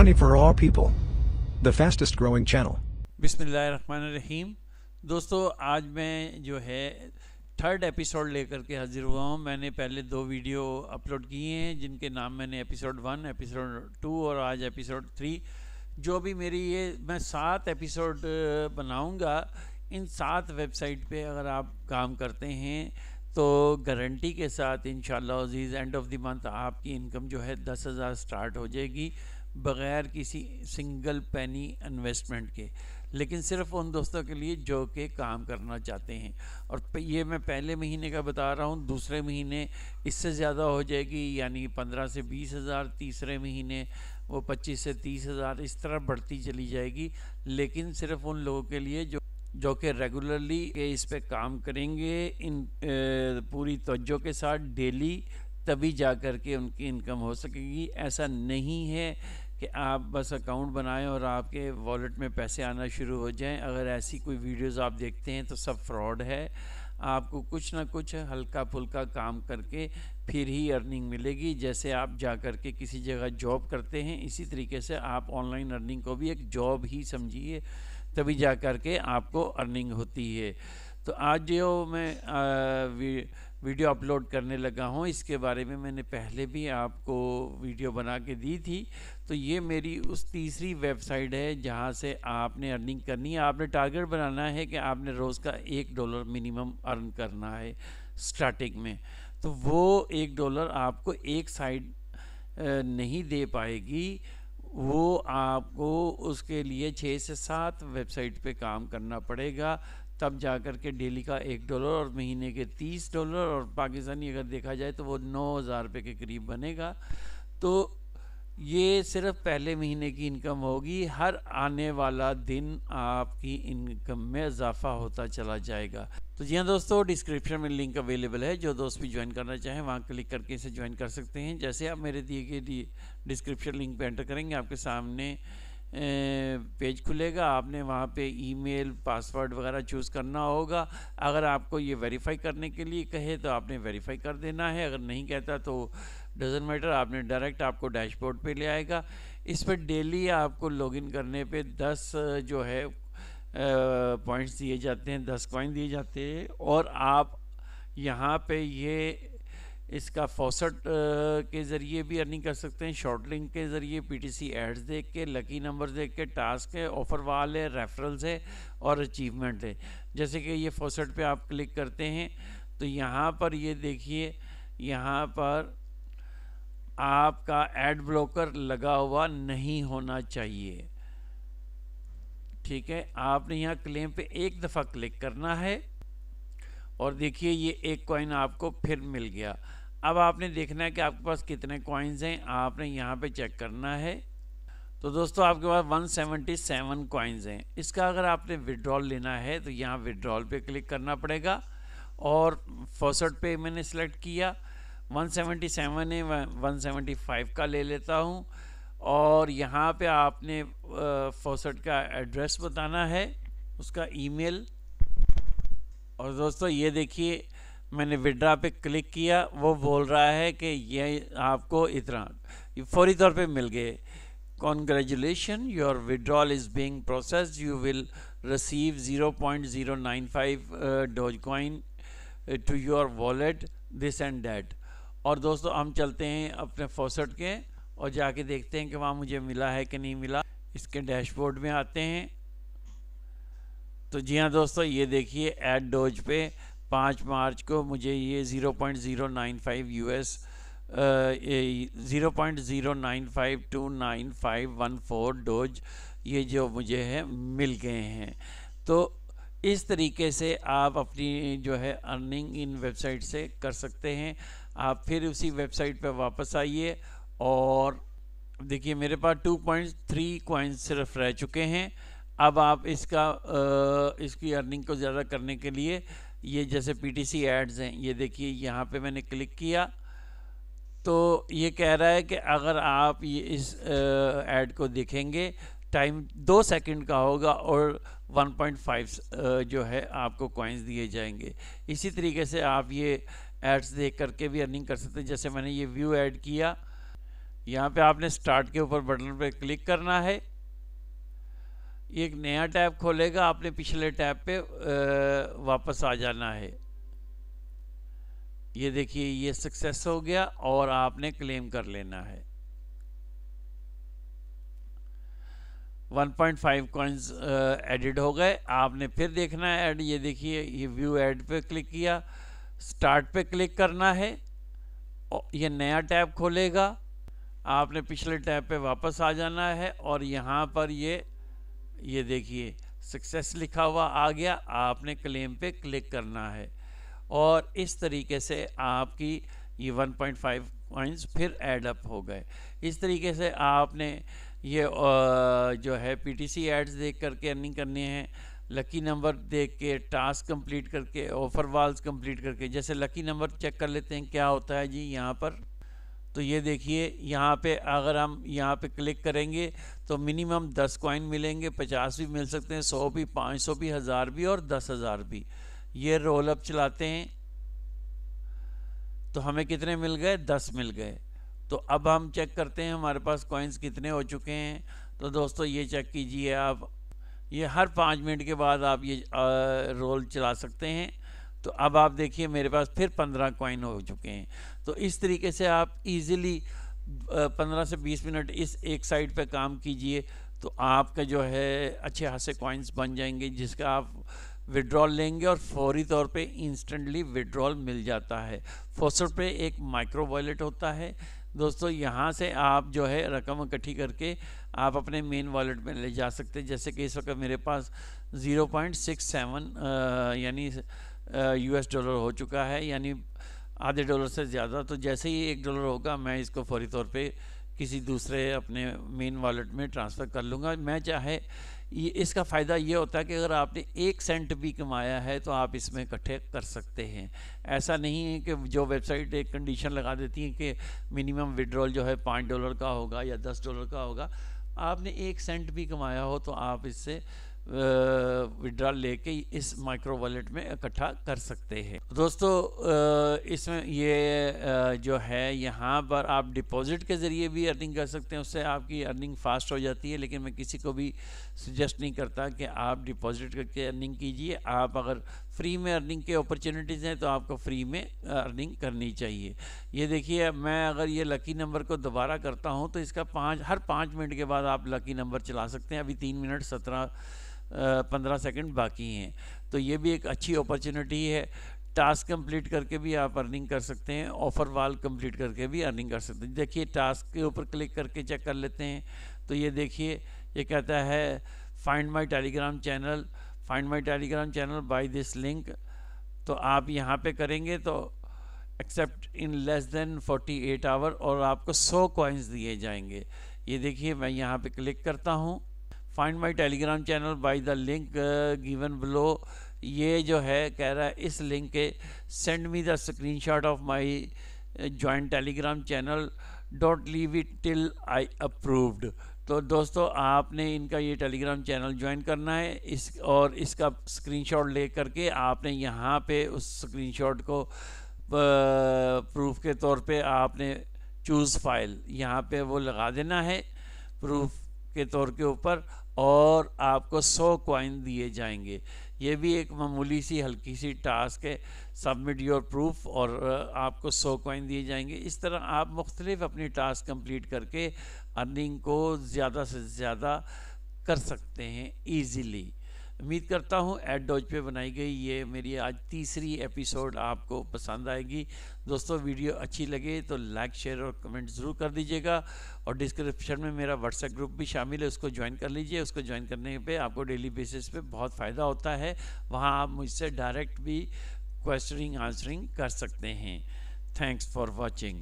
Funny for all people. The fastest growing channel. Bismillahirrahmanirrahim. दोस्तों आज मैं जो है थर्ड एपिसोड लेकर के हाजिर हुआ हूँ मैंने पहले दो वीडियो अपलोड किए हैं जिनके नाम मैंने एपिसोड वन एपिसोड टू और आज एपिसोड थ्री जो भी मेरी ये मैं सात एपिसोड बनाऊँगा इन सात वेबसाइट पे अगर आप काम करते हैं तो गारंटी के साथ इन अजीज़ एंड ऑफ द मंथ आपकी इनकम जो है दस हज़ार स्टार्ट हो जाएगी बग़ैर किसी सिंगल पैनी इन्वेस्टमेंट के लेकिन सिर्फ उन दोस्तों के लिए जो कि काम करना चाहते हैं और ये मैं पहले महीने का बता रहा हूँ दूसरे महीने इससे ज़्यादा हो जाएगी यानी पंद्रह से बीस हज़ार तीसरे महीने वो पच्चीस से तीस हज़ार इस तरह बढ़ती चली जाएगी लेकिन सिर्फ उन लोगों के लिए जो जो कि रेगुलरली इस पर काम करेंगे इन ए, पूरी तवज्जो के साथ डेली तभी जा कर के उनकी इनकम हो सकेगी ऐसा नहीं है कि आप बस अकाउंट बनाएं और आपके वॉलेट में पैसे आना शुरू हो जाएं अगर ऐसी कोई वीडियोस आप देखते हैं तो सब फ्रॉड है आपको कुछ ना कुछ हल्का फुल्का काम करके फिर ही अर्निंग मिलेगी जैसे आप जा कर के किसी जगह जॉब करते हैं इसी तरीके से आप ऑनलाइन अर्निंग को भी एक जॉब ही समझिए तभी जा कर के आपको अर्निंग होती है तो आज जो मैं आ, वीडियो अपलोड करने लगा हूँ इसके बारे में मैंने पहले भी आपको वीडियो बना के दी थी तो ये मेरी उस तीसरी वेबसाइट है जहाँ से आपने अर्निंग करनी है आपने टारगेट बनाना है कि आपने रोज़ का एक डॉलर मिनिमम अर्न करना है स्टार्टिंग में तो वो एक डॉलर आपको एक साइड नहीं दे पाएगी वो आपको उसके लिए छः से सात वेबसाइट पे काम करना पड़ेगा तब जा कर के डेली का एक डॉलर और महीने के तीस डॉलर और पाकिस्तानी अगर देखा जाए तो वो नौ हज़ार रुपये के करीब बनेगा तो ये सिर्फ पहले महीने की इनकम होगी हर आने वाला दिन आपकी इनकम में इजाफा होता चला जाएगा तो जी हाँ दोस्तों डिस्क्रिप्शन में लिंक अवेलेबल है जो दोस्त भी ज्वाइन करना चाहें वहाँ क्लिक करके इसे ज्वाइन कर सकते हैं जैसे आप मेरे दिए गए डिस्क्रिप्शन लिंक पर एंटर करेंगे आपके सामने पेज खुलेगा आपने वहाँ पे ईमेल पासवर्ड वगैरह चूज़ करना होगा अगर आपको ये वेरीफाई करने के लिए कहे तो आपने वेरीफाई कर देना है अगर नहीं कहता तो डजेंट मैटर आपने डायरेक्ट आपको डैशबोर्ड पे ले आएगा इस पर डेली आपको लॉगिन करने पे दस जो है पॉइंट्स दिए जाते हैं दस कॉइन दिए जाते हैं और आप यहाँ पे ये इसका फॉसट के ज़रिए भी अर्निंग कर सकते हैं शॉर्ट लिंक के ज़रिए पीटीसी एड्स देख के लकी नंबर देख के टास्क है ऑफ़र वाल है रेफरल्स है और अचीवमेंट है जैसे कि ये फॉसट पे आप क्लिक करते हैं तो यहाँ पर ये देखिए यहाँ पर आपका एड ब्लॉकर लगा हुआ नहीं होना चाहिए ठीक है आपने यहाँ क्लेम पे एक दफ़ा क्लिक करना है और देखिए ये एक कॉइन आपको फिर मिल गया अब आपने देखना है कि आपके पास कितने कॉइन्स हैं आपने यहाँ पे चेक करना है तो दोस्तों आपके पास 177 कॉइन्स हैं इसका अगर आपने विड्रॉल लेना है तो यहाँ विड्रॉल पे क्लिक करना पड़ेगा और फर्स्ट पे मैंने सेलेक्ट किया 177 है 175 का ले लेता हूँ और यहाँ पे आपने फर्स्ट का एड्रेस बताना है उसका ईमेल और दोस्तों ये देखिए मैंने विड्रा पे क्लिक किया वो बोल रहा है कि ये आपको इतना फौरी तौर पे मिल गए congratulation your withdrawal is being process you will receive 0.095 Dogecoin to your wallet this and that और दोस्तों हम चलते हैं अपने फोसट के और जाके देखते हैं कि वहाँ मुझे मिला है कि नहीं मिला इसके डैशबोर्ड में आते हैं तो जी हाँ दोस्तों ये देखिए एड डोज पे पाँच मार्च को मुझे ये zero point zero nine five U S zero point zero nine five two nine five one four Doge ये जो मुझे है मिल गए हैं तो इस तरीके से आप अपनी जो है अर्निंग इन वेबसाइट से कर सकते हैं आप फिर उसी वेबसाइट पर वापस आइए और देखिए मेरे पास 2.3 पॉइंट कॉइन्स सिर्फ रह चुके हैं अब आप इसका आ, इसकी अर्निंग को ज़्यादा करने के लिए ये जैसे पीटीसी एड्स हैं ये देखिए यहाँ पे मैंने क्लिक किया तो ये कह रहा है कि अगर आप ये इस ऐड को देखेंगे टाइम दो सेकंड का होगा और 1.5 जो है आपको कॉइन्स दिए जाएंगे इसी तरीके से आप ये एड्स देख करके भी अर्निंग कर सकते हैं जैसे मैंने ये व्यू ऐड किया यहाँ पे आपने स्टार्ट के ऊपर बटन पर क्लिक करना है एक नया टैब खोलेगा आपने पिछले टैब पे वापस आ जाना है ये देखिए ये सक्सेस हो गया और आपने क्लेम कर लेना है 1.5 कॉइन्स एडिड हो गए आपने फिर देखना है ऐड ये देखिए ये व्यू ऐड पे क्लिक किया स्टार्ट पे क्लिक करना है ये नया टैब खोलेगा आपने पिछले टैब पे वापस आ जाना है और यहाँ पर ये ये देखिए सक्सेस लिखा हुआ आ गया आपने क्लेम पे क्लिक करना है और इस तरीके से आपकी ये 1.5 पॉइंट्स फिर एड अप हो गए इस तरीके से आपने ये जो है पीटीसी एड्स देख करके अर्निंग करनी है लकी नंबर देख के टास्क कंप्लीट करके ऑफर वाल्स कंप्लीट करके जैसे लकी नंबर चेक कर लेते हैं क्या होता है जी यहाँ पर तो ये देखिए यहाँ पे अगर हम यहाँ पे क्लिक करेंगे तो मिनिमम दस कॉइन मिलेंगे पचास भी मिल सकते हैं सौ भी पाँच सौ भी हज़ार भी और दस हज़ार भी ये रोल अप चलाते हैं तो हमें कितने मिल गए दस मिल गए तो अब हम चेक करते हैं हमारे पास कॉइन्स कितने हो चुके हैं तो दोस्तों ये चेक कीजिए आप ये हर पाँच मिनट के बाद आप ये आ, रोल चला सकते हैं तो अब आप देखिए मेरे पास फिर पंद्रह कॉइन हो चुके हैं तो इस तरीके से आप इजीली पंद्रह से बीस मिनट इस एक साइड पे काम कीजिए तो आपका जो है अच्छे खासे कॉइन्स बन जाएंगे जिसका आप विड्रॉल लेंगे और फौरी तौर पे इंस्टेंटली विड्रॉल मिल जाता है फोसर पे एक माइक्रो वॉलेट होता है दोस्तों यहाँ से आप जो है रकम इकट्ठी करके आप अपने मेन वॉलेट में ले जा सकते हैं जैसे कि इस वक्त मेरे पास ज़ीरो पॉइंट सिक्स सेवन यानी यू एस डॉलर हो चुका है यानी आधे डॉलर से ज़्यादा तो जैसे ही एक डॉलर होगा मैं इसको फौरी तौर पे किसी दूसरे अपने मेन वॉलेट में ट्रांसफ़र कर लूँगा मैं चाहे ये इसका फ़ायदा ये होता है कि अगर आपने एक सेंट भी कमाया है तो आप इसमें इकट्ठे कर सकते हैं ऐसा नहीं है कि जो वेबसाइट एक कंडीशन लगा देती है कि मिनिमम विड्रॉल जो है पाँच डॉलर का होगा या दस डॉलर का होगा आपने एक सेंट भी कमाया हो तो आप इससे विड्रॉल लेके इस माइक्रो वॉलेट में इकट्ठा कर सकते हैं दोस्तों इसमें ये जो है यहाँ पर आप डिपॉजिट के ज़रिए भी अर्निंग कर सकते हैं उससे आपकी अर्निंग फास्ट हो जाती है लेकिन मैं किसी को भी सजेस्ट नहीं करता कि आप डिपॉजिट करके अर्निंग कीजिए आप अगर फ्री में अर्निंग के अपॉर्चुनिटीज़ हैं तो आपको फ्री में अर्निंग करनी चाहिए ये देखिए मैं अगर ये लकी नंबर को दोबारा करता हूँ तो इसका पाँच हर पाँच मिनट के बाद आप लकी नंबर चला सकते हैं अभी तीन मिनट सत्रह पंद्रह सेकंड बाकी हैं तो ये भी एक अच्छी अपॉर्चुनिटी है टास्क कंप्लीट करके भी आप अर्निंग कर सकते हैं ऑफर वाल कंप्लीट करके भी अर्निंग कर सकते हैं देखिए टास्क के ऊपर क्लिक करके चेक कर लेते हैं तो ये देखिए ये कहता है find my Telegram channel find my Telegram channel by this link तो आप यहाँ पर करेंगे तो accept in less than 48 hour और आपको 100 कॉइन्स दिए जाएंगे ये देखिए मैं यहाँ पे क्लिक करता हूँ find my Telegram channel by the link given below ये जो है कह रहा है इस लिंक के send me the screenshot of my join Telegram channel dot leave it till I approved तो दोस्तों आपने इनका ये टेलीग्राम चैनल ज्वाइन करना है इस और इसका स्क्रीनशॉट ले करके आपने यहाँ पे उस स्क्रीनशॉट को प्रूफ uh, के तौर पे आपने चूज़ फाइल यहाँ पे वो लगा देना है प्रूफ के तौर के ऊपर और आपको सौ क्वाइन दिए जाएंगे ये भी एक मामूली सी हल्की सी टास्क है सबमिट योर प्रूफ और आपको सौ क्वाइन दिए जाएंगे इस तरह आप मुख्तलिफ अपनी टास्क कंप्लीट करके अर्निंग को ज़्यादा से ज़्यादा कर सकते हैं ईजीली उम्मीद करता हूँ एट डॉज पे बनाई गई ये मेरी आज तीसरी एपिसोड आपको पसंद आएगी दोस्तों वीडियो अच्छी लगे तो लाइक शेयर और कमेंट ज़रूर कर दीजिएगा और डिस्क्रिप्शन में मेरा व्हाट्सएप ग्रुप भी शामिल है उसको ज्वाइन कर लीजिए उसको ज्वाइन करने पे आपको डेली बेसिस पे बहुत फ़ायदा होता है वहाँ आप मुझसे डायरेक्ट भी क्वेश्चनिंग आंसरिंग कर सकते हैं थैंक्स फॉर वॉचिंग